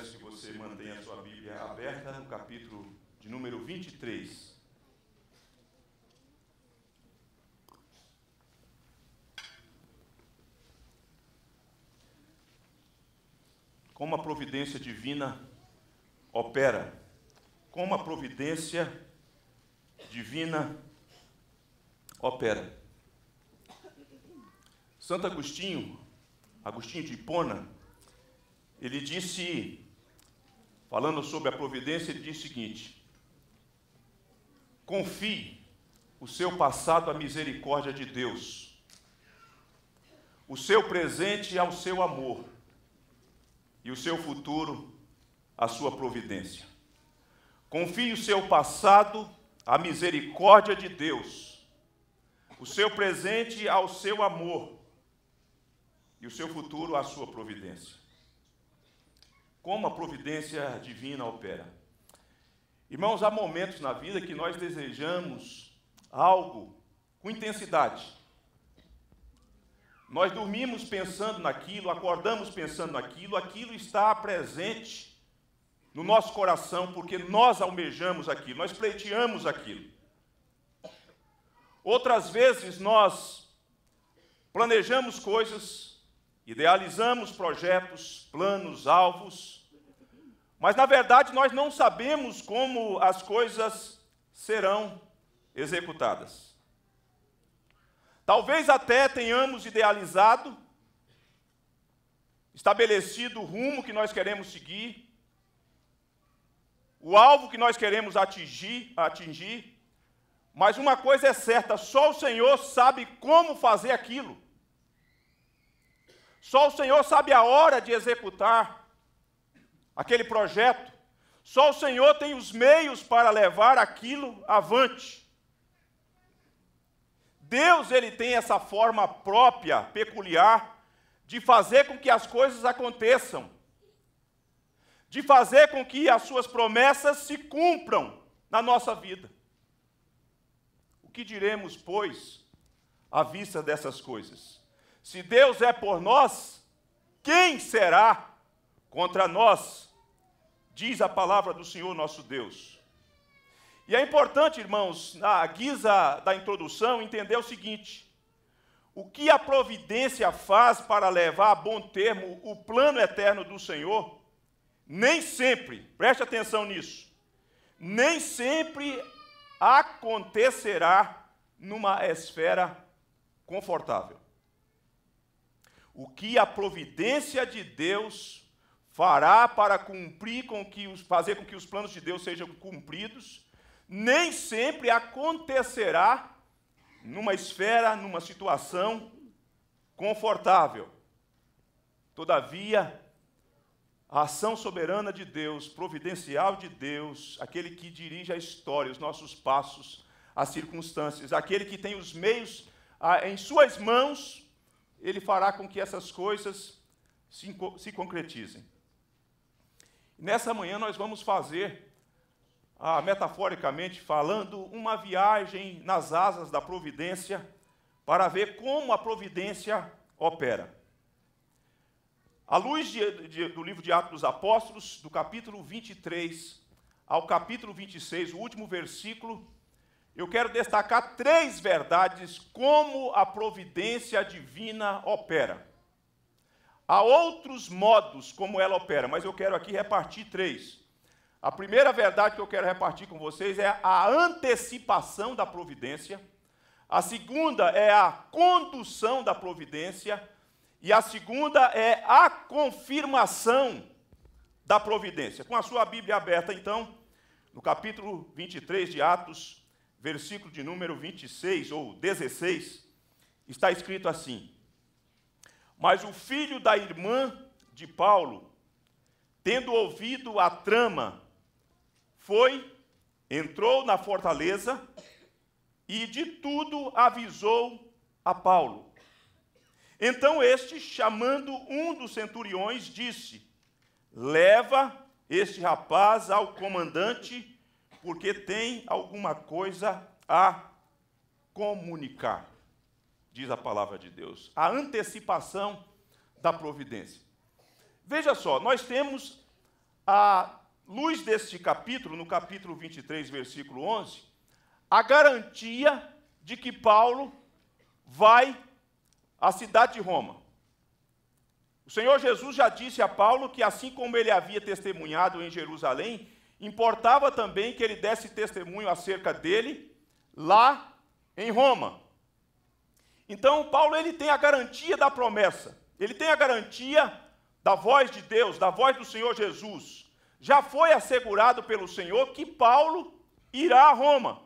peço que você mantenha a sua Bíblia aberta no capítulo de número 23. Como a providência divina opera, como a providência divina opera. Santo Agostinho, Agostinho de Hipona, ele disse falando sobre a providência, ele diz o seguinte: confie o seu passado à misericórdia de Deus, o seu presente ao seu amor, e o seu futuro à sua providência. Confie o seu passado à misericórdia de Deus, o seu presente ao seu amor, e o seu futuro à sua providência como a providência divina opera. Irmãos, há momentos na vida que nós desejamos algo com intensidade. Nós dormimos pensando naquilo, acordamos pensando naquilo, aquilo está presente no nosso coração porque nós almejamos aquilo, nós pleiteamos aquilo. Outras vezes nós planejamos coisas Idealizamos projetos, planos, alvos, mas na verdade nós não sabemos como as coisas serão executadas. Talvez até tenhamos idealizado, estabelecido o rumo que nós queremos seguir, o alvo que nós queremos atingir, atingir, mas uma coisa é certa, só o Senhor sabe como fazer aquilo. Só o Senhor sabe a hora de executar aquele projeto. Só o Senhor tem os meios para levar aquilo avante. Deus ele tem essa forma própria, peculiar, de fazer com que as coisas aconteçam, de fazer com que as suas promessas se cumpram na nossa vida. O que diremos, pois, à vista dessas coisas? Se Deus é por nós, quem será contra nós? Diz a palavra do Senhor nosso Deus. E é importante, irmãos, na guisa da introdução, entender o seguinte: o que a providência faz para levar a bom termo o plano eterno do Senhor, nem sempre, preste atenção nisso, nem sempre acontecerá numa esfera confortável o que a providência de Deus fará para cumprir com que os, fazer com que os planos de Deus sejam cumpridos, nem sempre acontecerá numa esfera, numa situação confortável. Todavia, a ação soberana de Deus, providencial de Deus, aquele que dirige a história, os nossos passos, as circunstâncias, aquele que tem os meios ah, em suas mãos ele fará com que essas coisas se, se concretizem. Nessa manhã nós vamos fazer, ah, metaforicamente falando, uma viagem nas asas da providência para ver como a providência opera. À luz de, de, do livro de Atos dos Apóstolos, do capítulo 23 ao capítulo 26, o último versículo, eu quero destacar três verdades como a providência divina opera. Há outros modos como ela opera, mas eu quero aqui repartir três. A primeira verdade que eu quero repartir com vocês é a antecipação da providência. A segunda é a condução da providência. E a segunda é a confirmação da providência. Com a sua Bíblia aberta, então, no capítulo 23 de Atos, versículo de número 26 ou 16, está escrito assim: Mas o filho da irmã de Paulo, tendo ouvido a trama, foi, entrou na fortaleza e de tudo avisou a Paulo. Então este, chamando um dos centuriões, disse: Leva este rapaz ao comandante porque tem alguma coisa a comunicar, diz a palavra de Deus. A antecipação da providência. Veja só, nós temos a luz deste capítulo, no capítulo 23, versículo 11, a garantia de que Paulo vai à cidade de Roma. O Senhor Jesus já disse a Paulo que, assim como ele havia testemunhado em Jerusalém, Importava também que ele desse testemunho acerca dele lá em Roma. Então, Paulo ele tem a garantia da promessa. Ele tem a garantia da voz de Deus, da voz do Senhor Jesus. Já foi assegurado pelo Senhor que Paulo irá a Roma.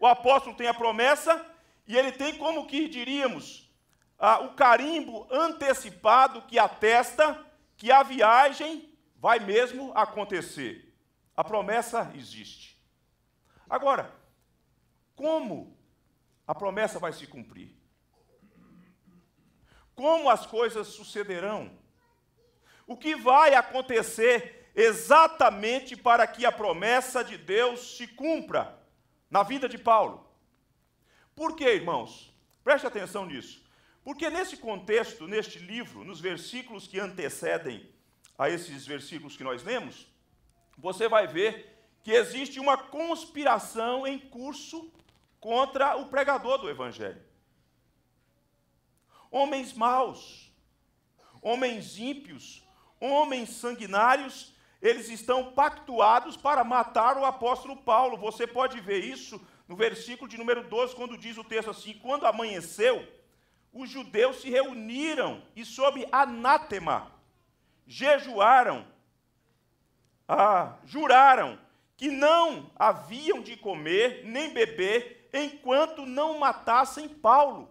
O apóstolo tem a promessa e ele tem como que diríamos ah, o carimbo antecipado que atesta que a viagem vai mesmo acontecer. A promessa existe. Agora, como a promessa vai se cumprir? Como as coisas sucederão? O que vai acontecer exatamente para que a promessa de Deus se cumpra na vida de Paulo? Por que, irmãos? Preste atenção nisso. Porque nesse contexto, neste livro, nos versículos que antecedem a esses versículos que nós lemos, você vai ver que existe uma conspiração em curso contra o pregador do Evangelho. Homens maus, homens ímpios, homens sanguinários, eles estão pactuados para matar o apóstolo Paulo. Você pode ver isso no versículo de número 12, quando diz o texto assim: Quando amanheceu, os judeus se reuniram e, sob anátema, jejuaram ah, juraram que não haviam de comer nem beber enquanto não matassem Paulo.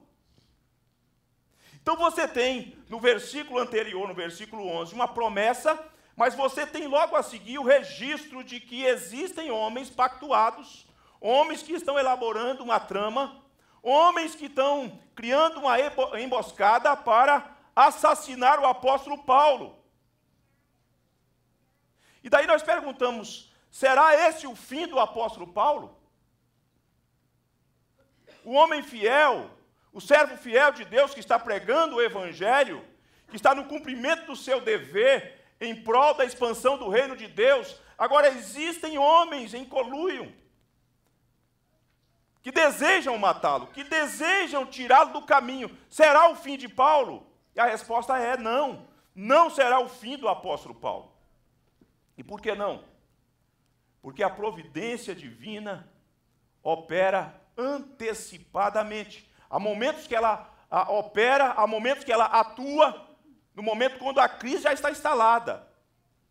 Então você tem no versículo anterior, no versículo 11, uma promessa, mas você tem logo a seguir o registro de que existem homens pactuados, homens que estão elaborando uma trama, homens que estão criando uma emboscada para assassinar o apóstolo Paulo. E daí nós perguntamos: será esse o fim do apóstolo Paulo? O homem fiel, o servo fiel de Deus que está pregando o evangelho, que está no cumprimento do seu dever em prol da expansão do reino de Deus. Agora existem homens em coluio que desejam matá-lo, que desejam tirá-lo do caminho. Será o fim de Paulo? E a resposta é não. Não será o fim do apóstolo Paulo. E por que não? Porque a providência divina opera antecipadamente. Há momentos que ela opera, há momentos que ela atua, no momento quando a crise já está instalada.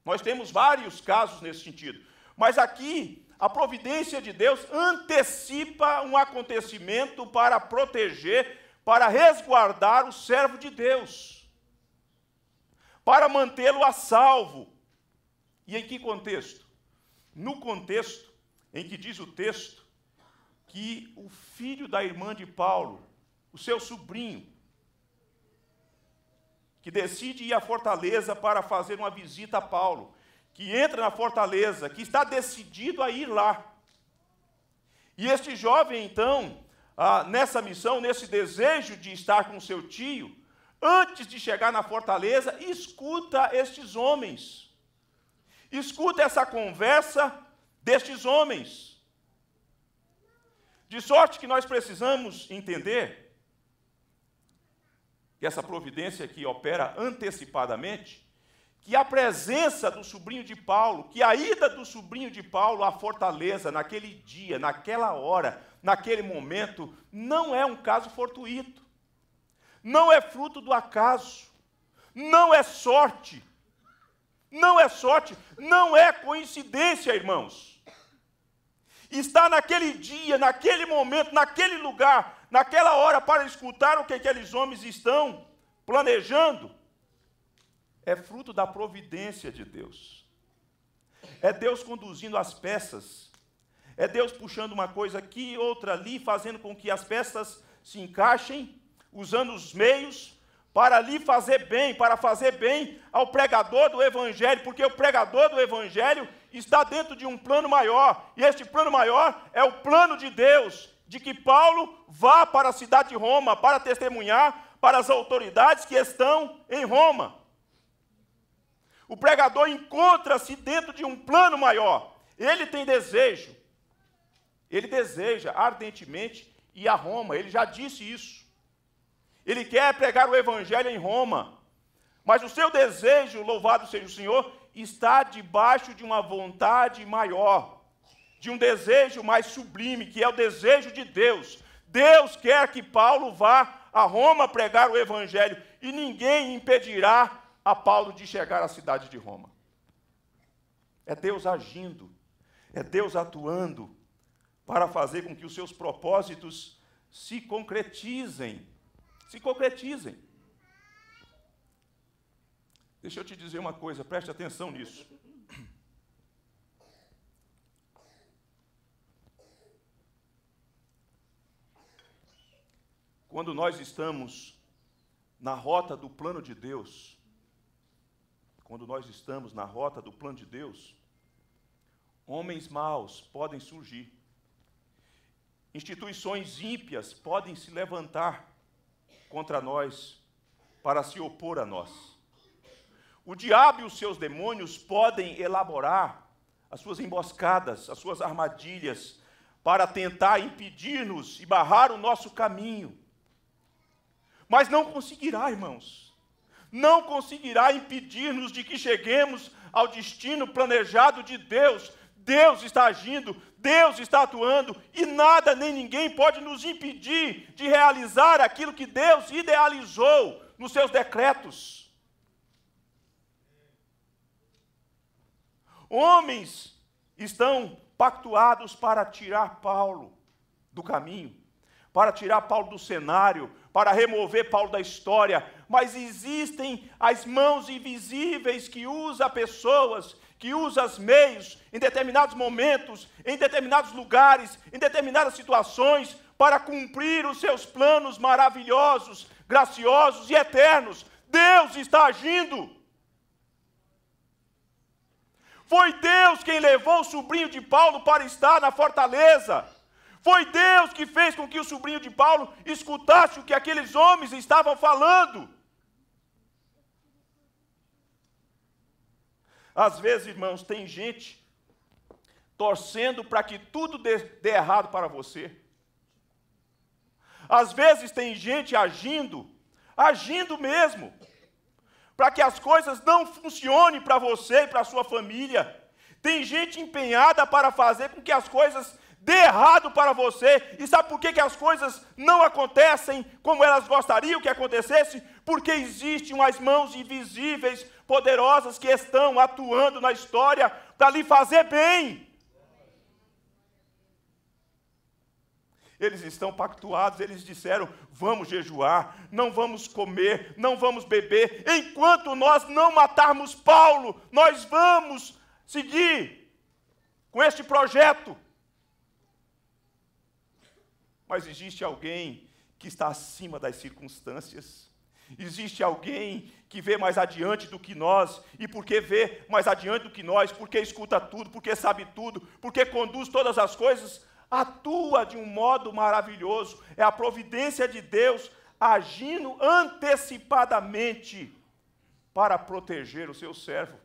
Nós temos vários casos nesse sentido. Mas aqui, a providência de Deus antecipa um acontecimento para proteger, para resguardar o servo de Deus, para mantê-lo a salvo, e em que contexto? No contexto em que diz o texto que o filho da irmã de Paulo, o seu sobrinho, que decide ir à fortaleza para fazer uma visita a Paulo, que entra na fortaleza, que está decidido a ir lá. E este jovem, então, ah, nessa missão, nesse desejo de estar com seu tio, antes de chegar na fortaleza, escuta estes homens escuta essa conversa destes homens. De sorte que nós precisamos entender que essa providência que opera antecipadamente, que a presença do sobrinho de Paulo, que a ida do sobrinho de Paulo à fortaleza naquele dia, naquela hora, naquele momento, não é um caso fortuito, não é fruto do acaso, não é sorte, não é sorte, não é coincidência, irmãos. Está naquele dia, naquele momento, naquele lugar, naquela hora para escutar o que aqueles homens estão planejando. É fruto da providência de Deus. É Deus conduzindo as peças. É Deus puxando uma coisa aqui, outra ali, fazendo com que as peças se encaixem, usando os meios para lhe fazer bem, para fazer bem ao pregador do Evangelho, porque o pregador do Evangelho está dentro de um plano maior, e este plano maior é o plano de Deus, de que Paulo vá para a cidade de Roma para testemunhar para as autoridades que estão em Roma. O pregador encontra-se dentro de um plano maior, ele tem desejo, ele deseja ardentemente ir a Roma, ele já disse isso. Ele quer pregar o evangelho em Roma. Mas o seu desejo, louvado seja o Senhor, está debaixo de uma vontade maior, de um desejo mais sublime, que é o desejo de Deus. Deus quer que Paulo vá a Roma pregar o evangelho e ninguém impedirá a Paulo de chegar à cidade de Roma. É Deus agindo, é Deus atuando para fazer com que os seus propósitos se concretizem se concretizem. Deixa eu te dizer uma coisa, preste atenção nisso. Quando nós estamos na rota do plano de Deus, quando nós estamos na rota do plano de Deus, homens maus podem surgir, instituições ímpias podem se levantar, contra nós para se opor a nós. O diabo e os seus demônios podem elaborar as suas emboscadas, as suas armadilhas, para tentar impedir-nos e barrar o nosso caminho. Mas não conseguirá, irmãos. Não conseguirá impedir-nos de que cheguemos ao destino planejado de Deus, Deus está agindo, Deus está atuando e nada nem ninguém pode nos impedir de realizar aquilo que Deus idealizou nos seus decretos. Homens estão pactuados para tirar Paulo do caminho, para tirar Paulo do cenário, para remover Paulo da história, mas existem as mãos invisíveis que usa pessoas que usa os meios em determinados momentos, em determinados lugares, em determinadas situações, para cumprir os seus planos maravilhosos, graciosos e eternos. Deus está agindo. Foi Deus quem levou o sobrinho de Paulo para estar na fortaleza. Foi Deus que fez com que o sobrinho de Paulo escutasse o que aqueles homens estavam falando. Às vezes, irmãos, tem gente torcendo para que tudo dê, dê errado para você. Às vezes tem gente agindo, agindo mesmo, para que as coisas não funcionem para você e para a sua família. Tem gente empenhada para fazer com que as coisas dê errado para você. E sabe por que, que as coisas não acontecem como elas gostariam que acontecesse? Porque existem umas mãos invisíveis poderosas que estão atuando na história para lhe fazer bem. Eles estão pactuados, eles disseram: vamos jejuar, não vamos comer, não vamos beber, enquanto nós não matarmos Paulo, nós vamos seguir com este projeto. Mas existe alguém que está acima das circunstâncias, existe alguém que vê mais adiante do que nós, e porque vê mais adiante do que nós, porque escuta tudo, porque sabe tudo, porque conduz todas as coisas, atua de um modo maravilhoso. É a providência de Deus agindo antecipadamente para proteger o seu servo.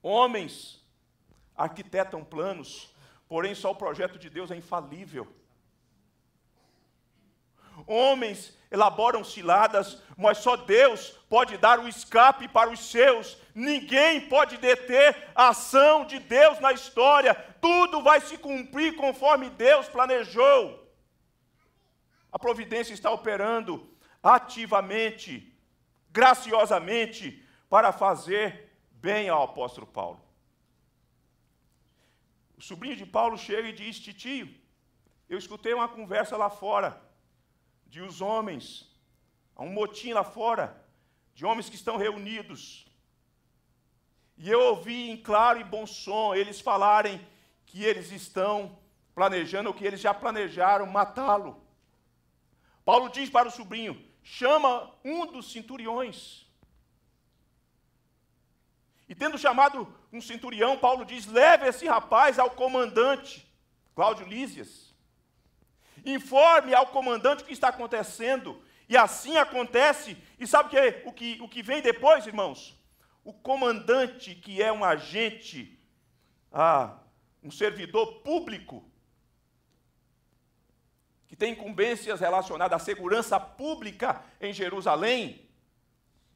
Homens arquitetam planos, porém só o projeto de Deus é infalível. Homens elaboram ciladas, mas só Deus pode dar o escape para os seus. Ninguém pode deter a ação de Deus na história. Tudo vai se cumprir conforme Deus planejou. A providência está operando ativamente, graciosamente, para fazer bem ao apóstolo Paulo. O sobrinho de Paulo chega e diz: Titio, eu escutei uma conversa lá fora de os homens. Há um motim lá fora, de homens que estão reunidos. E eu ouvi em claro e bom som eles falarem que eles estão planejando, ou que eles já planejaram matá-lo. Paulo diz para o sobrinho: chama um dos centuriões. E tendo chamado um centurião, Paulo diz: leve esse rapaz ao comandante, Cláudio Lísias informe ao comandante o que está acontecendo. E assim acontece. E sabe que, o, que, o que vem depois, irmãos? O comandante, que é um agente, ah, um servidor público, que tem incumbências relacionadas à segurança pública em Jerusalém,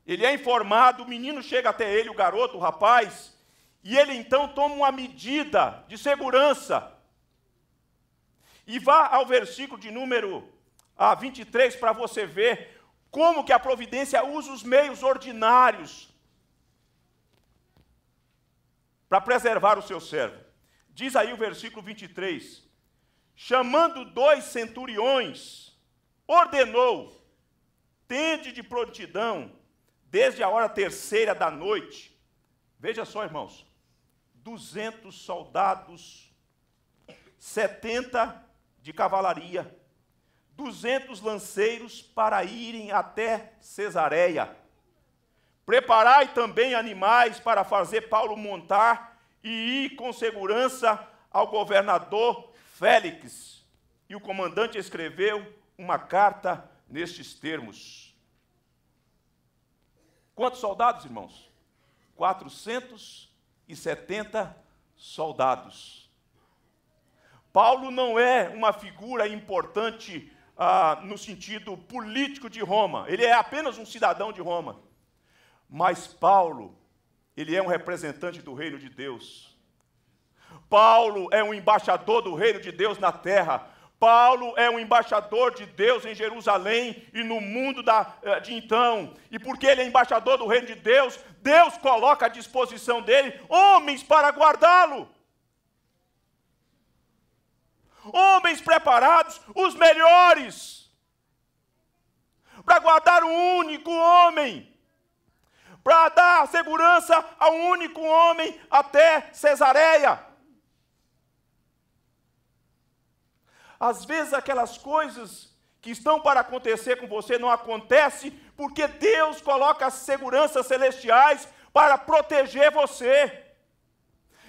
ele é informado, o menino chega até ele, o garoto, o rapaz, e ele então toma uma medida de segurança e vá ao versículo de número ah, 23 para você ver como que a providência usa os meios ordinários para preservar o seu servo. Diz aí o versículo 23: Chamando dois centuriões, ordenou: tende de prontidão desde a hora terceira da noite. Veja só, irmãos, 200 soldados, 70 de cavalaria, 200 lanceiros para irem até Cesareia. Preparai também animais para fazer Paulo montar e ir com segurança ao governador Félix. E o comandante escreveu uma carta nestes termos. Quantos soldados, irmãos? 470 soldados. Paulo não é uma figura importante ah, no sentido político de Roma, ele é apenas um cidadão de Roma. Mas Paulo, ele é um representante do reino de Deus. Paulo é um embaixador do reino de Deus na terra. Paulo é um embaixador de Deus em Jerusalém e no mundo da, eh, de então. E porque ele é embaixador do reino de Deus, Deus coloca à disposição dele homens para guardá-lo homens preparados, os melhores, para guardar o único homem, para dar segurança ao único homem até Cesareia. Às vezes aquelas coisas que estão para acontecer com você não acontece porque Deus coloca as seguranças celestiais para proteger você.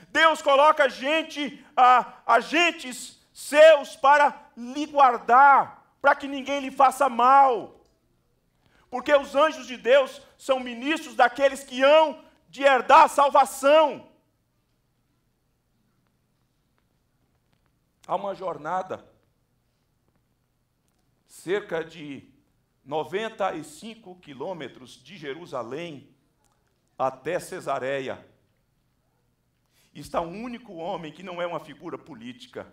Deus coloca gente, agentes seus para lhe guardar, para que ninguém lhe faça mal. Porque os anjos de Deus são ministros daqueles que hão de herdar a salvação. Há uma jornada, cerca de 95 quilômetros de Jerusalém até Cesareia. Está um único homem que não é uma figura política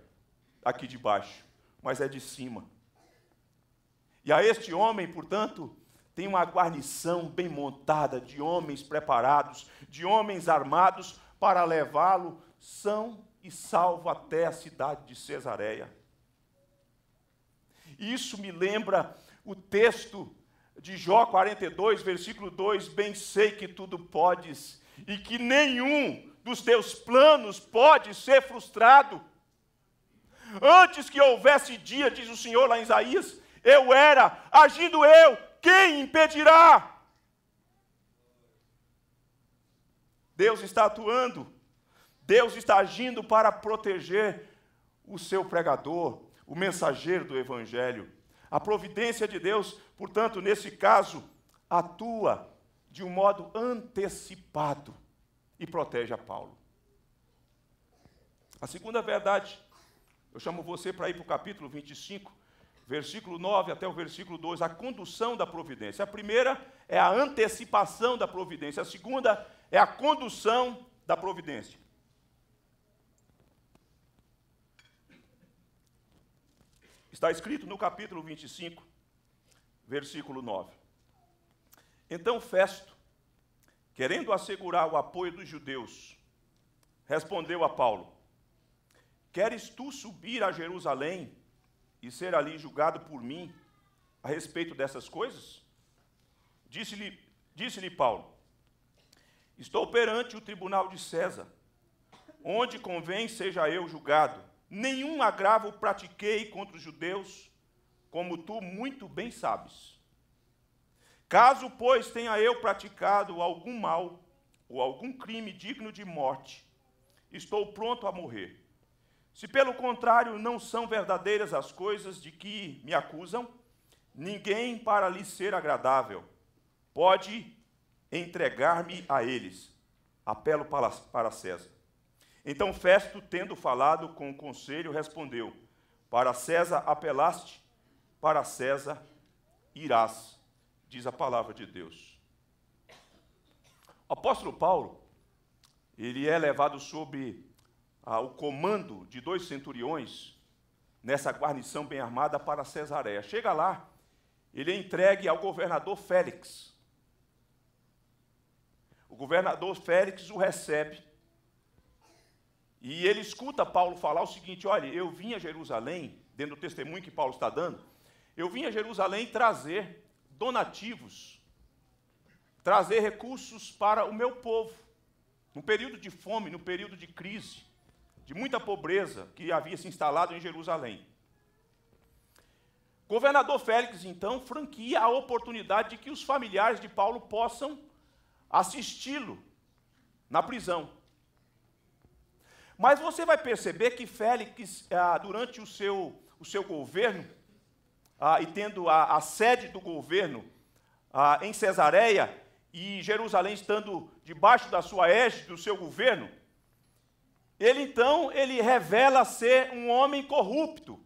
aqui de baixo, mas é de cima. E a este homem, portanto, tem uma guarnição bem montada de homens preparados, de homens armados para levá-lo são e salvo até a cidade de Cesareia. Isso me lembra o texto de Jó 42, versículo 2: Bem sei que tudo podes e que nenhum dos teus planos pode ser frustrado. Antes que houvesse dia, diz o Senhor lá em Isaías, eu era, agindo eu, quem impedirá? Deus está atuando, Deus está agindo para proteger o seu pregador, o mensageiro do Evangelho. A providência de Deus, portanto, nesse caso, atua de um modo antecipado e protege a Paulo. A segunda verdade eu chamo você para ir para o capítulo 25, versículo 9 até o versículo 2, a condução da providência. A primeira é a antecipação da providência, a segunda é a condução da providência. Está escrito no capítulo 25, versículo 9. Então Festo, querendo assegurar o apoio dos judeus, respondeu a Paulo: Queres tu subir a Jerusalém e ser ali julgado por mim a respeito dessas coisas? Disse-lhe disse Paulo: Estou perante o tribunal de César, onde convém seja eu julgado. Nenhum agravo pratiquei contra os judeus, como tu muito bem sabes. Caso, pois, tenha eu praticado algum mal ou algum crime digno de morte, estou pronto a morrer se pelo contrário não são verdadeiras as coisas de que me acusam, ninguém para lhes ser agradável pode entregar-me a eles. Apelo para, para César. Então Festo, tendo falado com o conselho, respondeu: Para César apelaste, para César irás, diz a palavra de Deus. O apóstolo Paulo, ele é levado sob ah, o comando de dois centuriões nessa guarnição bem armada para Cesareia. Chega lá, ele é entregue ao governador Félix. O governador Félix o recebe. E ele escuta Paulo falar o seguinte: olha, eu vim a Jerusalém, dentro do testemunho que Paulo está dando, eu vim a Jerusalém trazer donativos, trazer recursos para o meu povo, num período de fome, num período de crise de muita pobreza que havia se instalado em Jerusalém. Governador Félix, então, franquia a oportunidade de que os familiares de Paulo possam assisti-lo na prisão. Mas você vai perceber que Félix, ah, durante o seu, o seu governo, ah, e tendo a, a sede do governo ah, em Cesareia e Jerusalém estando debaixo da sua égide, do seu governo, ele então, ele revela ser um homem corrupto.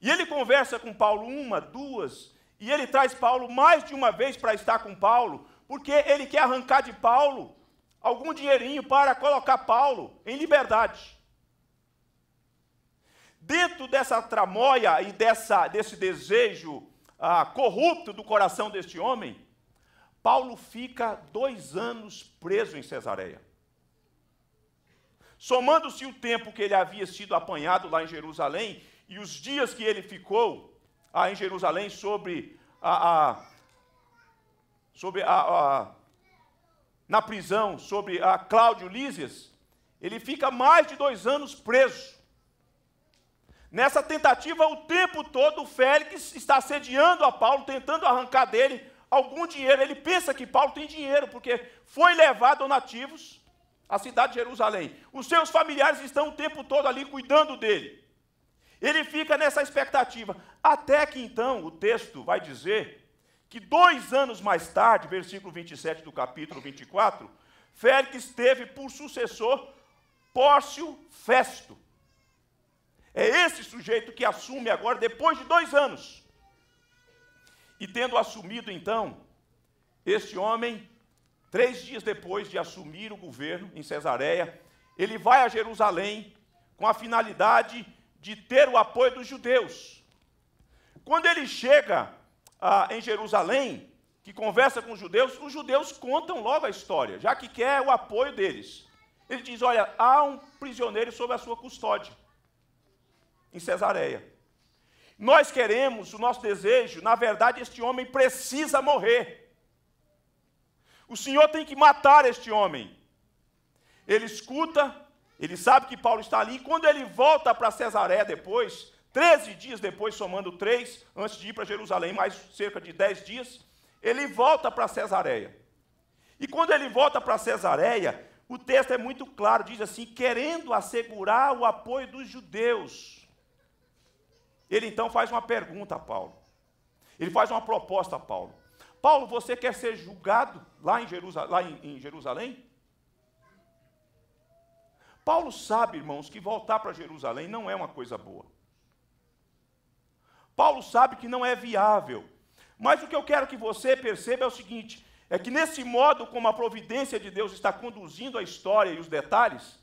E ele conversa com Paulo uma, duas, e ele traz Paulo mais de uma vez para estar com Paulo, porque ele quer arrancar de Paulo algum dinheirinho para colocar Paulo em liberdade. Dentro dessa tramóia e dessa, desse desejo ah, corrupto do coração deste homem, Paulo fica dois anos preso em Cesareia. Somando-se o tempo que ele havia sido apanhado lá em Jerusalém e os dias que ele ficou ah, em Jerusalém sobre a, a sobre a, a, na prisão sobre a Cláudio Lísias, ele fica mais de dois anos preso. Nessa tentativa, o tempo todo, o Félix está assediando a Paulo, tentando arrancar dele algum dinheiro. Ele pensa que Paulo tem dinheiro, porque foi levado a nativos a cidade de Jerusalém. Os seus familiares estão o tempo todo ali cuidando dele. Ele fica nessa expectativa. Até que então o texto vai dizer que dois anos mais tarde, versículo 27 do capítulo 24, Félix teve por sucessor Pórcio Festo. É esse sujeito que assume agora, depois de dois anos. E tendo assumido então, este homem Três dias depois de assumir o governo em Cesareia, ele vai a Jerusalém com a finalidade de ter o apoio dos judeus. Quando ele chega ah, em Jerusalém, que conversa com os judeus, os judeus contam logo a história, já que quer o apoio deles. Ele diz: Olha, há um prisioneiro sob a sua custódia, em Cesareia. Nós queremos, o nosso desejo, na verdade, este homem precisa morrer. O Senhor tem que matar este homem. Ele escuta, ele sabe que Paulo está ali, e quando ele volta para Cesaré depois, 13 dias depois, somando três, antes de ir para Jerusalém, mais cerca de 10 dias, ele volta para Cesareia. E quando ele volta para Cesareia, o texto é muito claro, diz assim: querendo assegurar o apoio dos judeus. Ele então faz uma pergunta a Paulo. Ele faz uma proposta a Paulo. Paulo, você quer ser julgado lá em, Jerusa lá em, em Jerusalém? Paulo sabe, irmãos, que voltar para Jerusalém não é uma coisa boa. Paulo sabe que não é viável. Mas o que eu quero que você perceba é o seguinte: é que nesse modo como a providência de Deus está conduzindo a história e os detalhes,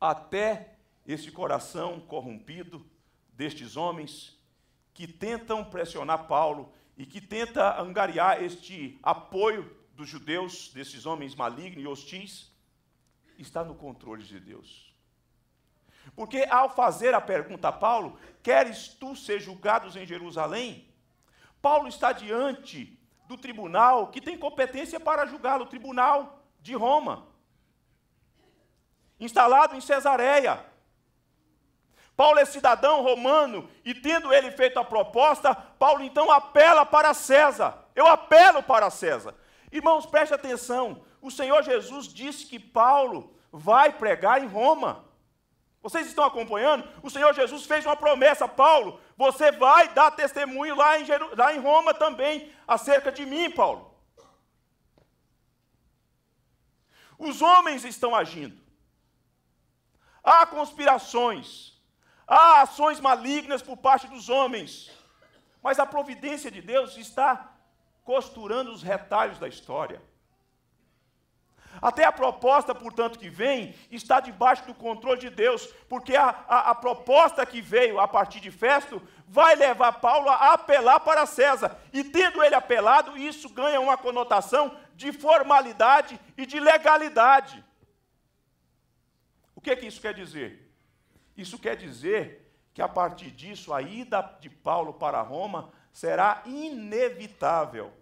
até esse coração corrompido destes homens que tentam pressionar Paulo e que tenta angariar este apoio dos judeus, desses homens malignos e hostis, está no controle de Deus. Porque ao fazer a pergunta a Paulo, queres tu ser julgados em Jerusalém? Paulo está diante do tribunal que tem competência para julgá-lo, o tribunal de Roma, instalado em Cesareia. Paulo é cidadão romano e, tendo ele feito a proposta, Paulo então apela para César. Eu apelo para César. Irmãos, preste atenção: o Senhor Jesus disse que Paulo vai pregar em Roma. Vocês estão acompanhando? O Senhor Jesus fez uma promessa, Paulo: você vai dar testemunho lá em, Jeru lá em Roma também acerca de mim, Paulo. Os homens estão agindo. Há conspirações Há ações malignas por parte dos homens, mas a providência de Deus está costurando os retalhos da história. Até a proposta, portanto, que vem, está debaixo do controle de Deus, porque a, a, a, proposta que veio a partir de Festo vai levar Paulo a apelar para César. E tendo ele apelado, isso ganha uma conotação de formalidade e de legalidade. O que, é que isso quer dizer? Isso quer dizer que a partir disso a ida de Paulo para Roma será inevitável.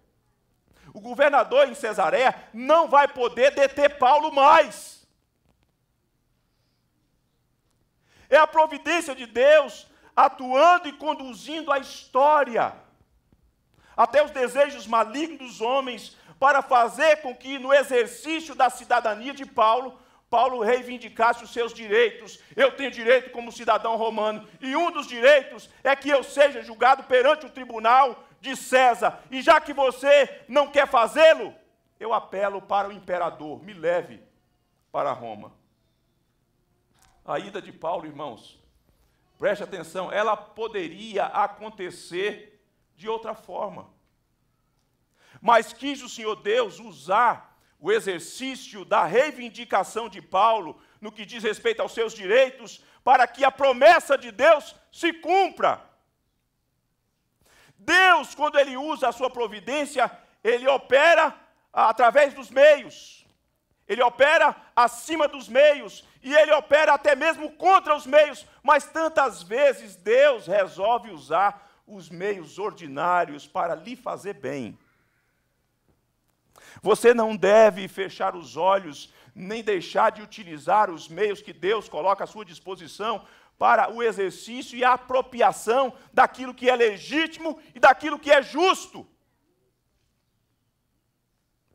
O governador em Cesareia não vai poder deter Paulo mais. É a providência de Deus atuando e conduzindo a história, até os desejos malignos dos homens, para fazer com que, no exercício da cidadania de Paulo, Paulo reivindicasse os seus direitos. Eu tenho direito como cidadão romano, e um dos direitos é que eu seja julgado perante o tribunal de César. E já que você não quer fazê-lo, eu apelo para o imperador, me leve para Roma. A ida de Paulo, irmãos, preste atenção, ela poderia acontecer de outra forma. Mas quis o Senhor Deus usar o exercício da reivindicação de Paulo no que diz respeito aos seus direitos, para que a promessa de Deus se cumpra. Deus, quando Ele usa a sua providência, Ele opera através dos meios, Ele opera acima dos meios, e Ele opera até mesmo contra os meios, mas tantas vezes Deus resolve usar os meios ordinários para lhe fazer bem. Você não deve fechar os olhos, nem deixar de utilizar os meios que Deus coloca à sua disposição para o exercício e a apropriação daquilo que é legítimo e daquilo que é justo.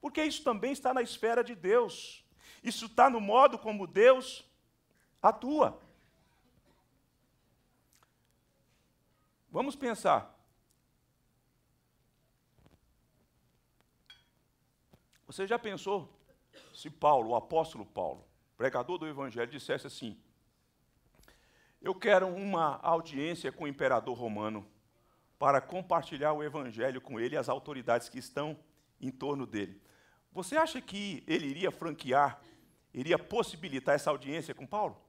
Porque isso também está na esfera de Deus. Isso está no modo como Deus atua. Vamos pensar. Você já pensou se Paulo, o apóstolo Paulo, pregador do Evangelho, dissesse assim: Eu quero uma audiência com o imperador romano para compartilhar o Evangelho com ele e as autoridades que estão em torno dele. Você acha que ele iria franquear, iria possibilitar essa audiência com Paulo?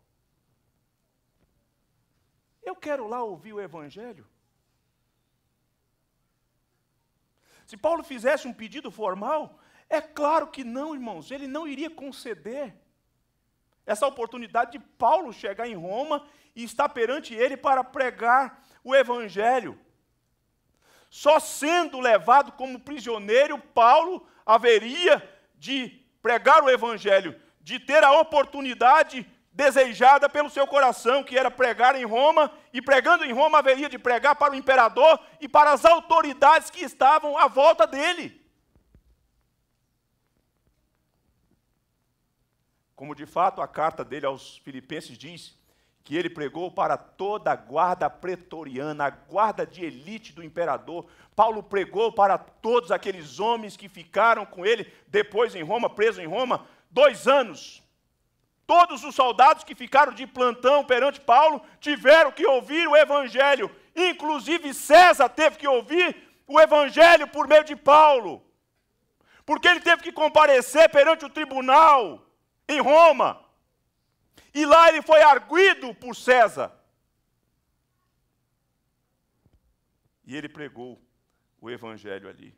Eu quero lá ouvir o Evangelho. Se Paulo fizesse um pedido formal, é claro que não, irmãos, ele não iria conceder essa oportunidade de Paulo chegar em Roma e estar perante ele para pregar o evangelho. Só sendo levado como prisioneiro, Paulo haveria de pregar o evangelho, de ter a oportunidade desejada pelo seu coração, que era pregar em Roma, e pregando em Roma haveria de pregar para o imperador e para as autoridades que estavam à volta dele. como de fato a carta dele aos Filipenses diz, que ele pregou para toda a guarda pretoriana, a guarda de elite do imperador. Paulo pregou para todos aqueles homens que ficaram com ele depois em Roma, preso em Roma, dois anos. Todos os soldados que ficaram de plantão perante Paulo tiveram que ouvir o evangelho. Inclusive César teve que ouvir o evangelho por meio de Paulo, porque ele teve que comparecer perante o tribunal em Roma. E lá ele foi arguido por César. E ele pregou o evangelho ali.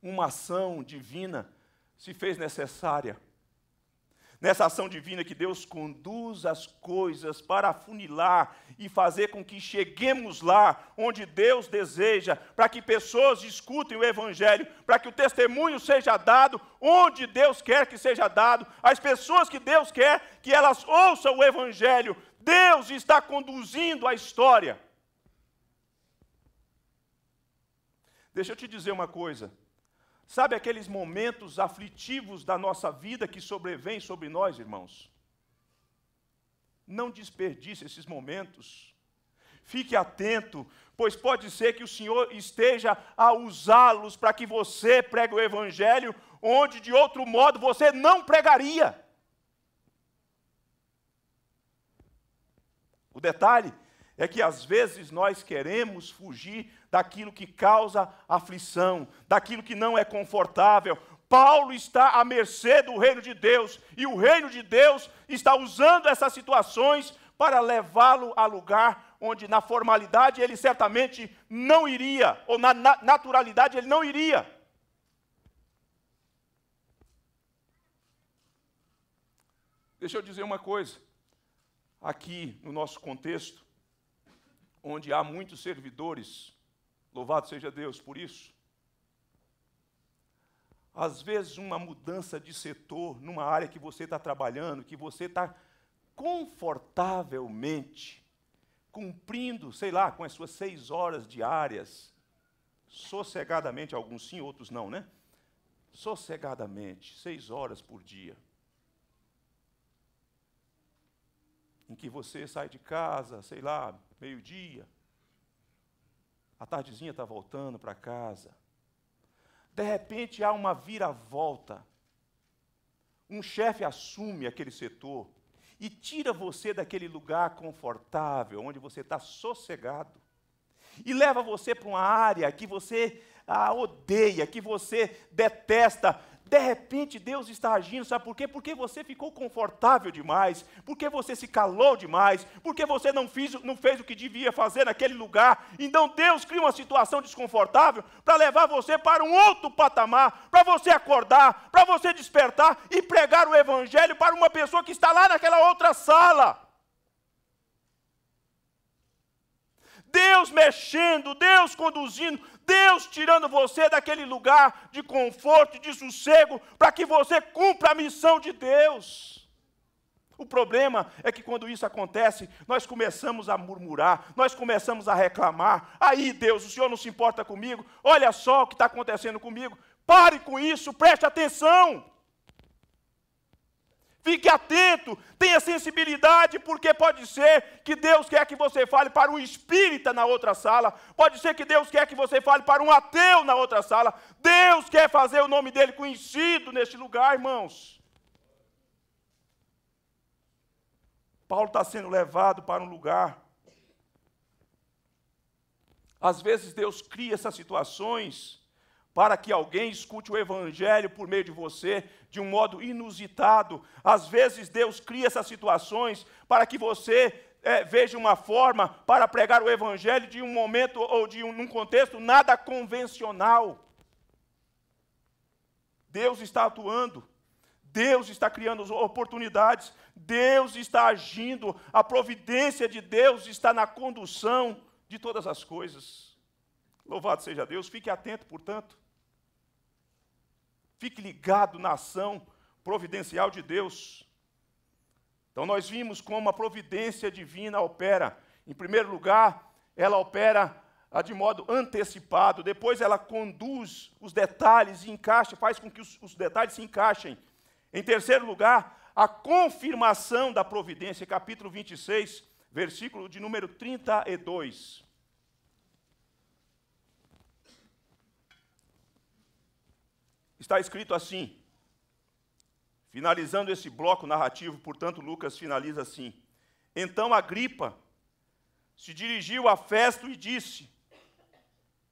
Uma ação divina se fez necessária nessa ação divina que Deus conduz as coisas para afunilar e fazer com que cheguemos lá onde Deus deseja, para que pessoas escutem o Evangelho, para que o testemunho seja dado onde Deus quer que seja dado, as pessoas que Deus quer que elas ouçam o Evangelho. Deus está conduzindo a história. Deixa eu te dizer uma coisa. Sabe aqueles momentos aflitivos da nossa vida que sobrevêm sobre nós, irmãos? Não desperdice esses momentos. Fique atento, pois pode ser que o Senhor esteja a usá-los para que você pregue o Evangelho onde de outro modo você não pregaria. O detalhe é que às vezes nós queremos fugir daquilo que causa aflição, daquilo que não é confortável. Paulo está à mercê do reino de Deus, e o reino de Deus está usando essas situações para levá-lo a lugar onde, na formalidade, ele certamente não iria, ou na naturalidade, ele não iria. Deixa eu dizer uma coisa. Aqui, no nosso contexto, onde há muitos servidores Louvado seja Deus por isso. Às vezes, uma mudança de setor numa área que você está trabalhando, que você está confortavelmente cumprindo, sei lá, com as suas seis horas diárias, sossegadamente, alguns sim, outros não, né? Sossegadamente, seis horas por dia. Em que você sai de casa, sei lá, meio-dia, a tardezinha está voltando para casa. De repente há uma viravolta. Um chefe assume aquele setor e tira você daquele lugar confortável, onde você está sossegado, e leva você para uma área que você ah, odeia, que você detesta, de repente Deus está agindo, sabe por quê? Porque você ficou confortável demais, porque você se calou demais, porque você não, fiz, não fez o que devia fazer naquele lugar. Então Deus cria uma situação desconfortável para levar você para um outro patamar, para você acordar, para você despertar e pregar o Evangelho para uma pessoa que está lá naquela outra sala. Deus mexendo, Deus conduzindo, Deus tirando você daquele lugar de conforto, de sossego, para que você cumpra a missão de Deus. O problema é que quando isso acontece, nós começamos a murmurar, nós começamos a reclamar. Aí, Deus, o Senhor não se importa comigo, olha só o que está acontecendo comigo. Pare com isso, preste atenção. Fique atento, tenha sensibilidade, porque pode ser que Deus quer que você fale para um espírita na outra sala, pode ser que Deus quer que você fale para um ateu na outra sala. Deus quer fazer o nome dele conhecido neste lugar, irmãos. Paulo está sendo levado para um lugar. Às vezes Deus cria essas situações para que alguém escute o evangelho por meio de você, de um modo inusitado. Às vezes Deus cria essas situações para que você é, veja uma forma para pregar o evangelho de um momento ou de um, um contexto nada convencional. Deus está atuando. Deus está criando oportunidades, Deus está agindo, a providência de Deus está na condução de todas as coisas. Louvado seja Deus, fique atento, portanto. Fique ligado na ação providencial de Deus. Então, nós vimos como a providência divina opera. Em primeiro lugar, ela opera ah, de modo antecipado, depois, ela conduz os detalhes e encaixa, faz com que os, os detalhes se encaixem. Em terceiro lugar, a confirmação da providência, capítulo 26, versículo de número 32. está escrito assim. Finalizando esse bloco narrativo, portanto, Lucas finaliza assim: Então Agripa se dirigiu a Festo e disse: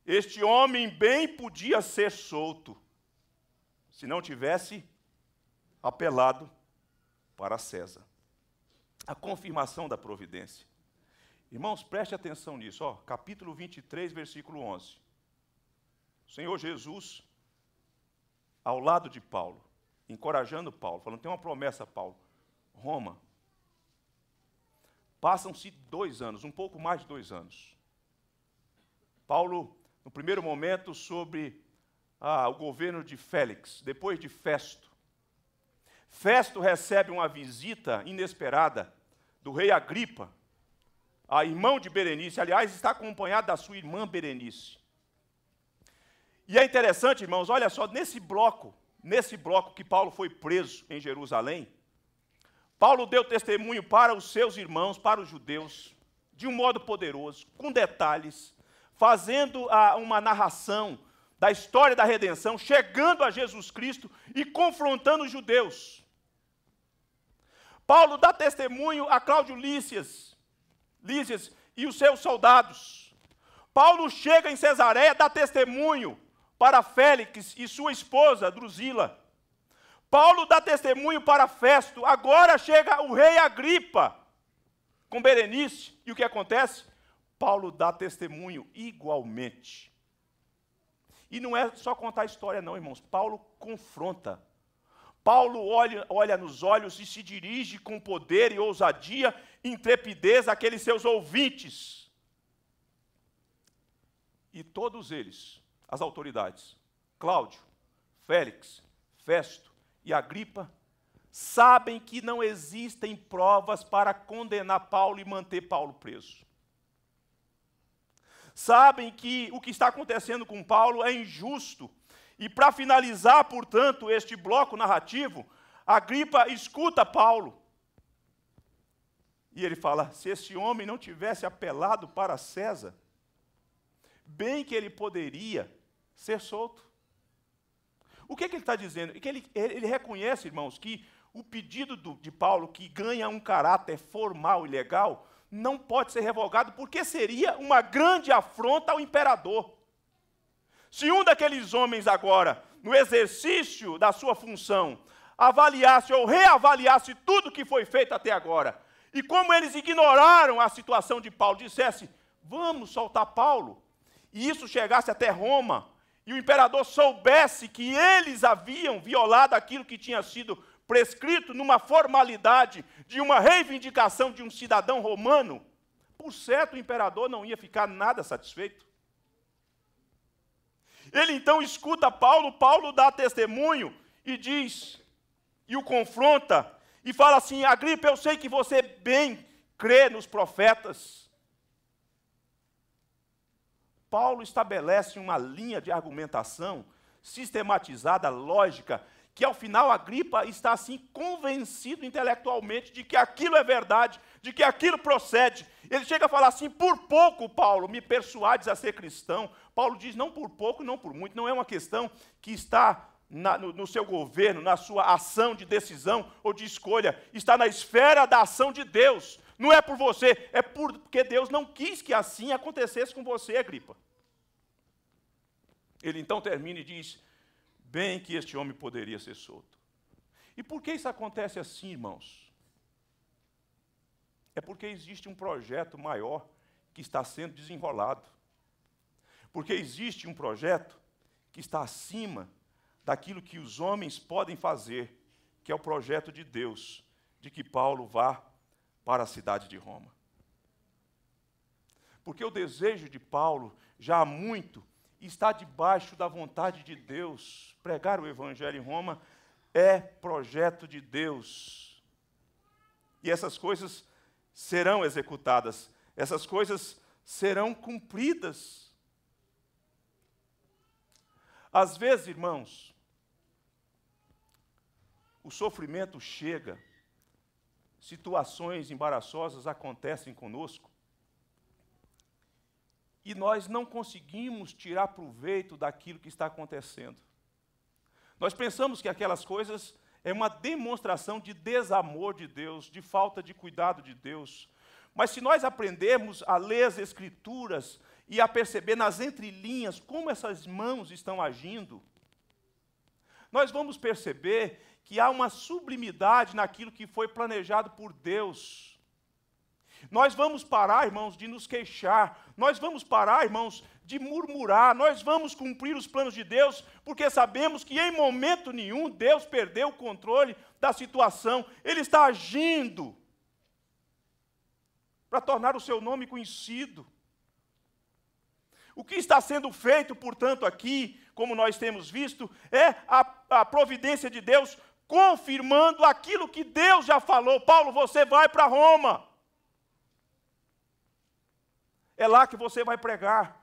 Este homem bem podia ser solto, se não tivesse apelado para César. A confirmação da providência. Irmãos, preste atenção nisso, ó, capítulo 23, versículo 11. O Senhor Jesus ao lado de Paulo, encorajando Paulo, falando: tem uma promessa, Paulo, Roma. Passam-se dois anos, um pouco mais de dois anos. Paulo, no primeiro momento, sobre ah, o governo de Félix, depois de Festo. Festo recebe uma visita inesperada do rei Agripa, a irmão de Berenice, aliás, está acompanhado da sua irmã Berenice. E é interessante, irmãos, olha só, nesse bloco, nesse bloco que Paulo foi preso em Jerusalém, Paulo deu testemunho para os seus irmãos, para os judeus, de um modo poderoso, com detalhes, fazendo a, ah, uma narração da história da redenção, chegando a Jesus Cristo e confrontando os judeus. Paulo dá testemunho a Cláudio Lícias, Lícias e os seus soldados. Paulo chega em Cesareia, dá testemunho para Félix e sua esposa, Drusila. Paulo dá testemunho para Festo. Agora chega o rei Agripa com Berenice. E o que acontece? Paulo dá testemunho igualmente. E não é só contar a história, não, irmãos. Paulo confronta. Paulo olha, olha nos olhos e se dirige com poder e ousadia, intrepidez àqueles seus ouvintes. E todos eles as autoridades, Cláudio, Félix, Festo e Agripa, sabem que não existem provas para condenar Paulo e manter Paulo preso. Sabem que o que está acontecendo com Paulo é injusto. E para finalizar, portanto, este bloco narrativo, Agripa escuta Paulo. E ele fala: se esse homem não tivesse apelado para César, bem que ele poderia, ser solto. O que, é que ele está dizendo? Que ele, ele, reconhece, irmãos, que o pedido do, de Paulo, que ganha um caráter formal e legal, não pode ser revogado, porque seria uma grande afronta ao imperador. Se um daqueles homens agora, no exercício da sua função, avaliasse ou reavaliasse tudo que foi feito até agora, e como eles ignoraram a situação de Paulo, dissesse: vamos soltar Paulo, e isso chegasse até Roma, e o imperador soubesse que eles haviam violado aquilo que tinha sido prescrito numa formalidade de uma reivindicação de um cidadão romano, por certo o imperador não ia ficar nada satisfeito. Ele então escuta Paulo, Paulo dá testemunho e diz, e o confronta, e fala assim: Agripa, eu sei que você bem crê nos profetas Paulo estabelece uma linha de argumentação sistematizada, lógica, que ao final Agripa está assim convencido intelectualmente de que aquilo é verdade, de que aquilo procede. Ele chega a falar assim: por pouco, Paulo, me persuades a ser cristão. Paulo diz: não por pouco, não por muito, não é uma questão que está na, no, no, seu governo, na sua ação de decisão ou de escolha, está na esfera da ação de Deus. Não é por você, é porque Deus não quis que assim acontecesse com você, Agripa. Ele então termina e diz: Bem que este homem poderia ser solto. E por que isso acontece assim, irmãos? É porque existe um projeto maior que está sendo desenrolado. Porque existe um projeto que está acima daquilo que os homens podem fazer, que é o projeto de Deus, de que Paulo vá para a cidade de Roma. Porque o desejo de Paulo, já há muito, está debaixo da vontade de Deus. Pregar o Evangelho em Roma é projeto de Deus. E essas coisas serão executadas, essas coisas serão cumpridas. Às vezes, irmãos, o sofrimento chega situações embaraçosas acontecem conosco e nós não conseguimos tirar proveito daquilo que está acontecendo. Nós pensamos que aquelas coisas é uma demonstração de desamor de Deus, de falta de cuidado de Deus. Mas se nós aprendermos a ler as Escrituras e a perceber nas entrelinhas como essas mãos estão agindo, nós vamos perceber que há uma sublimidade naquilo que foi planejado por Deus. Nós vamos parar, irmãos, de nos queixar, nós vamos parar, irmãos, de murmurar, nós vamos cumprir os planos de Deus, porque sabemos que em momento nenhum Deus perdeu o controle da situação, Ele está agindo para tornar o seu nome conhecido. O que está sendo feito, portanto, aqui, como nós temos visto, é a, a providência de Deus confirmando aquilo que Deus já falou. Paulo, você vai para Roma. É lá que você vai pregar.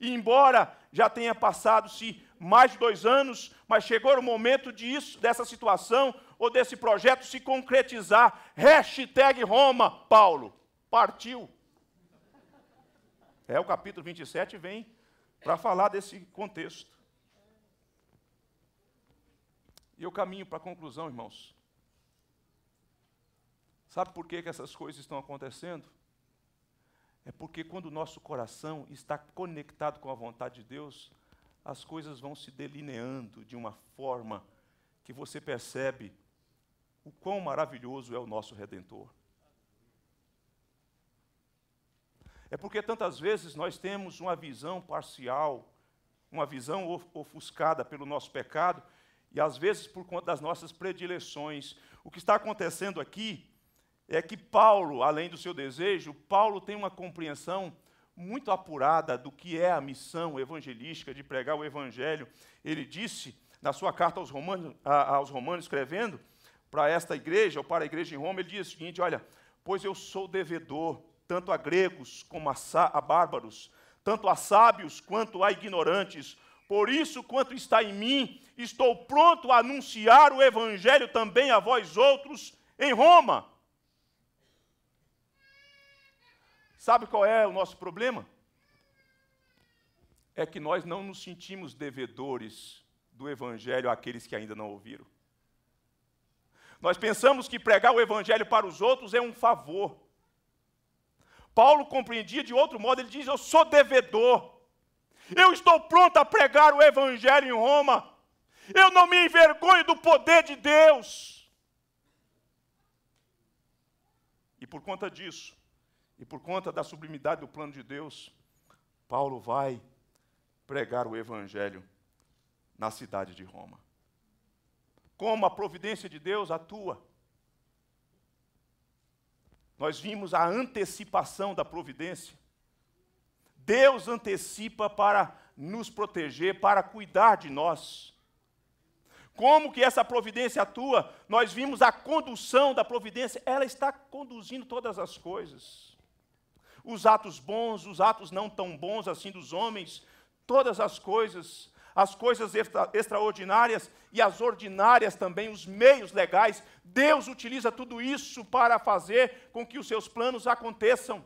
E embora já tenha passado-se mais de dois anos, mas chegou o momento disso, dessa situação ou desse projeto se concretizar. Hashtag Roma, Paulo. Partiu. É, o capítulo 27 vem para falar desse contexto. E eu caminho para a conclusão, irmãos. Sabe por que, que essas coisas estão acontecendo? É porque quando o nosso coração está conectado com a vontade de Deus, as coisas vão se delineando de uma forma que você percebe o quão maravilhoso é o nosso Redentor. É porque tantas vezes nós temos uma visão parcial, uma visão ofuscada pelo nosso pecado, e às vezes por conta das nossas predileções. O que está acontecendo aqui é que Paulo, além do seu desejo, Paulo tem uma compreensão muito apurada do que é a missão evangelística de pregar o evangelho. Ele disse na sua carta aos romanos, aos romanos escrevendo para esta igreja ou para a igreja em Roma, ele diz o seguinte: olha, pois eu sou devedor tanto a gregos como a, a bárbaros, tanto a sábios quanto a ignorantes por isso, quanto está em mim, estou pronto a anunciar o evangelho também a vós outros em Roma. Sabe qual é o nosso problema? É que nós não nos sentimos devedores do evangelho àqueles que ainda não ouviram. Nós pensamos que pregar o evangelho para os outros é um favor. Paulo compreendia de outro modo, ele diz: Eu sou devedor. Eu estou pronto a pregar o Evangelho em Roma. Eu não me envergonho do poder de Deus. E por conta disso, e por conta da sublimidade do plano de Deus, Paulo vai pregar o Evangelho na cidade de Roma. Como a providência de Deus atua. Nós vimos a antecipação da providência Deus antecipa para nos proteger, para cuidar de nós. Como que essa providência atua? Nós vimos a condução da providência, ela está conduzindo todas as coisas. Os atos bons, os atos não tão bons assim dos homens, todas as coisas, as coisas extra, extraordinárias e as ordinárias também, os meios legais, Deus utiliza tudo isso para fazer com que os seus planos aconteçam.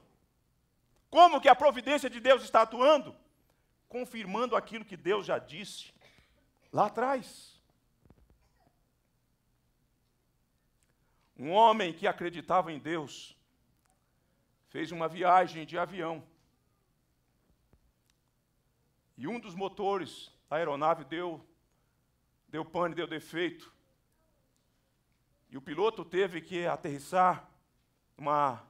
Como que a providência de Deus está atuando? Confirmando aquilo que Deus já disse lá atrás. Um homem que acreditava em Deus fez uma viagem de avião. E um dos motores da aeronave deu deu pane, deu defeito. E o piloto teve que aterrissar uma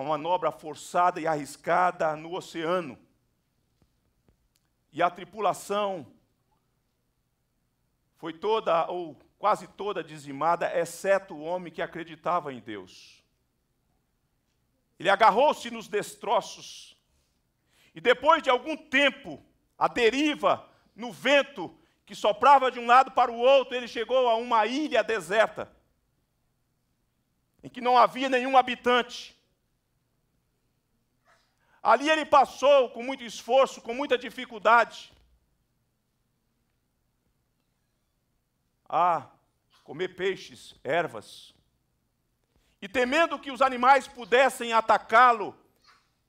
uma manobra forçada e arriscada no oceano. E a tripulação foi toda, ou quase toda, dizimada, exceto o homem que acreditava em Deus. Ele agarrou-se nos destroços. E depois de algum tempo, a deriva no vento que soprava de um lado para o outro, ele chegou a uma ilha deserta, em que não havia nenhum habitante. Ali ele passou com muito esforço, com muita dificuldade. A ah, comer peixes, ervas. E temendo que os animais pudessem atacá-lo,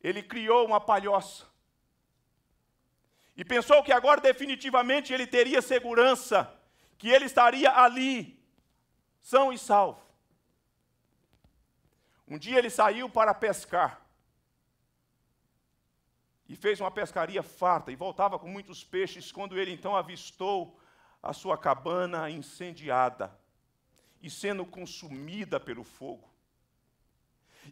ele criou uma palhoça. E pensou que agora definitivamente ele teria segurança, que ele estaria ali, são e salvo. Um dia ele saiu para pescar e fez uma pescaria farta e voltava com muitos peixes quando ele então avistou a sua cabana incendiada e sendo consumida pelo fogo.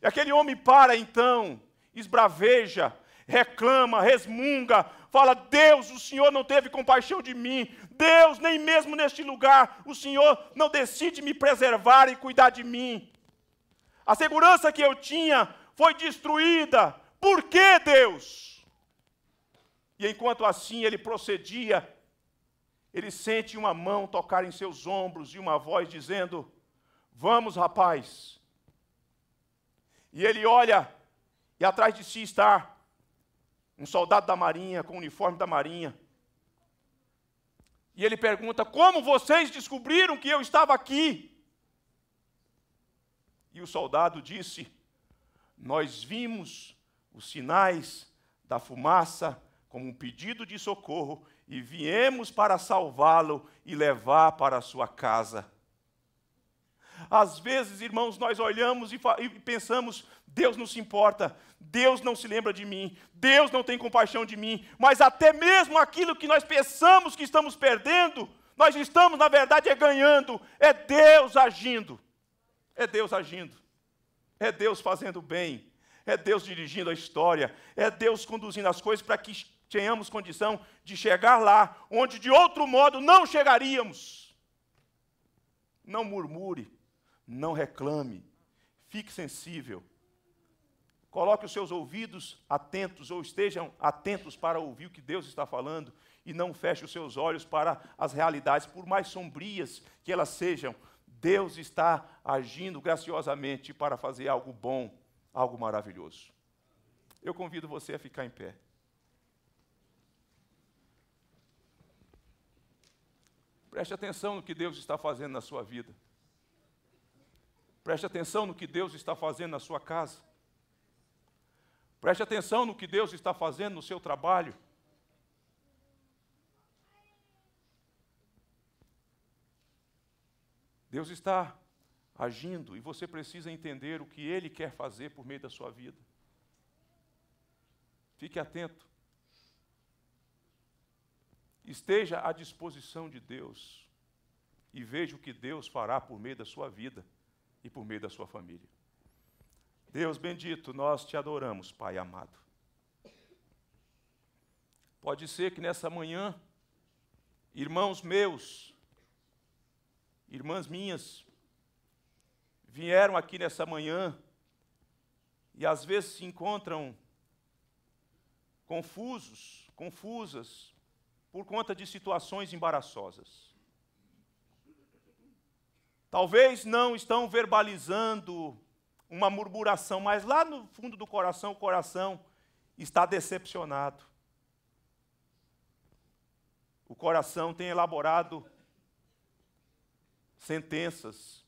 E aquele homem para então, esbraveja, reclama, resmunga, fala: Deus, o Senhor não teve compaixão de mim. Deus, nem mesmo neste lugar, o Senhor não decide me preservar e cuidar de mim. A segurança que eu tinha foi destruída. Por que, Deus? E enquanto assim ele procedia, ele sente uma mão tocar em seus ombros e uma voz dizendo: Vamos, rapaz. E ele olha, e atrás de si está um soldado da marinha, com o uniforme da marinha. E ele pergunta: Como vocês descobriram que eu estava aqui? E o soldado disse: Nós vimos os sinais da fumaça como um pedido de socorro e viemos para salvá-lo e levar para a sua casa. Às vezes, irmãos, nós olhamos e, e, pensamos: Deus não se importa, Deus não se lembra de mim, Deus não tem compaixão de mim, mas até mesmo aquilo que nós pensamos que estamos perdendo, nós estamos, na verdade, é ganhando, é Deus agindo, é Deus agindo, é Deus fazendo bem, é Deus dirigindo a história, é Deus conduzindo as coisas para que tenhamos condição de chegar lá, onde de outro modo não chegaríamos. Não murmure, não reclame, fique sensível. Coloque os seus ouvidos atentos, ou estejam atentos para ouvir o que Deus está falando, e não feche os seus olhos para as realidades, por mais sombrias que elas sejam. Deus está agindo graciosamente para fazer algo bom, algo maravilhoso. Eu convido você a ficar em pé. Preste atenção no que Deus está fazendo na sua vida. Preste atenção no que Deus está fazendo na sua casa. Preste atenção no que Deus está fazendo no seu trabalho. Deus está agindo e você precisa entender o que Ele quer fazer por meio da sua vida. Fique atento. Esteja à disposição de Deus e veja o que Deus fará por meio da sua vida e por meio da sua família. Deus bendito, nós te adoramos, Pai amado. Pode ser que nessa manhã, irmãos meus, irmãs minhas, vieram aqui nessa manhã e às vezes se encontram confusos, confusas, por conta de situações embaraçosas. Talvez não estão verbalizando uma murmuração, mas lá no fundo do coração, o coração está decepcionado. O coração tem elaborado sentenças.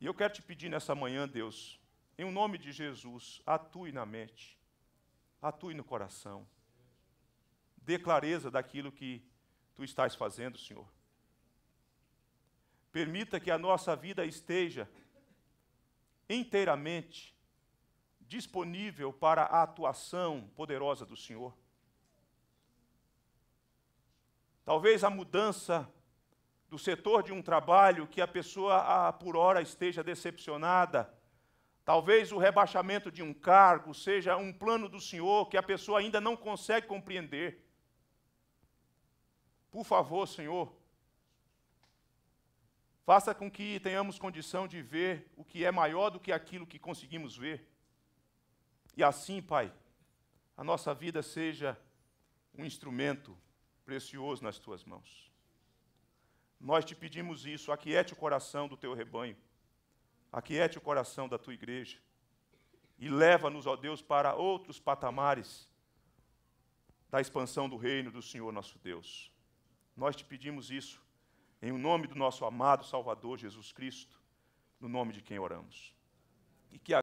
E eu quero te pedir nessa manhã, Deus, em nome de Jesus, atue na mente, atue no coração. Dê clareza daquilo que tu estás fazendo, Senhor. Permita que a nossa vida esteja inteiramente disponível para a atuação poderosa do Senhor. Talvez a mudança do setor de um trabalho que a pessoa, por hora, esteja decepcionada. Talvez o rebaixamento de um cargo seja um plano do Senhor que a pessoa ainda não consegue compreender. Por favor, Senhor, faça com que tenhamos condição de ver o que é maior do que aquilo que conseguimos ver. E assim, Pai, a nossa vida seja um instrumento precioso nas tuas mãos. Nós te pedimos isso, aquiete o coração do teu rebanho, aquiete o coração da tua igreja, e leva-nos, ó Deus, para outros patamares da expansão do reino do Senhor nosso Deus. Nós te pedimos isso em o nome do nosso amado Salvador Jesus Cristo, no nome de quem oramos. E que